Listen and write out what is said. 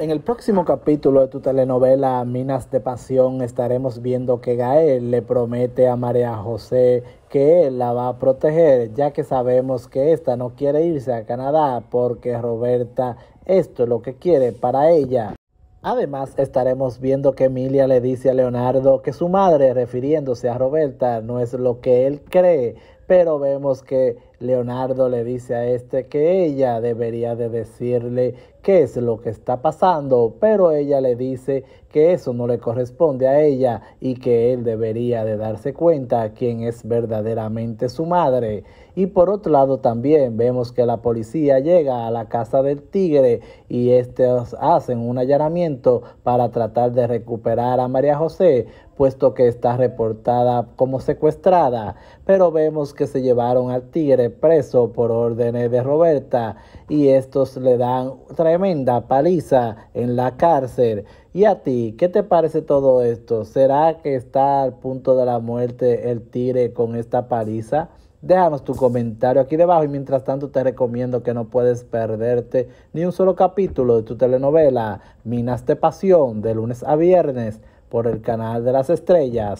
En el próximo capítulo de tu telenovela Minas de Pasión estaremos viendo que Gael le promete a María José que él la va a proteger, ya que sabemos que esta no quiere irse a Canadá porque Roberta esto es lo que quiere para ella. Además, estaremos viendo que Emilia le dice a Leonardo que su madre, refiriéndose a Roberta, no es lo que él cree, pero vemos que Leonardo le dice a este que ella debería de decirle qué es lo que está pasando, pero ella le dice que eso no le corresponde a ella y que él debería de darse cuenta quién es verdaderamente su madre. Y por otro lado también vemos que la policía llega a la casa del tigre y estos hacen un allanamiento para tratar de recuperar a María José, puesto que está reportada como secuestrada, pero vemos que se llevaron al tigre preso por órdenes de Roberta y estos le dan tremenda paliza en la cárcel. ¿Y a ti qué te parece todo esto? ¿Será que está al punto de la muerte el tire con esta paliza? Déjanos tu comentario aquí debajo y mientras tanto te recomiendo que no puedes perderte ni un solo capítulo de tu telenovela Minas de Pasión de lunes a viernes por el canal de las estrellas.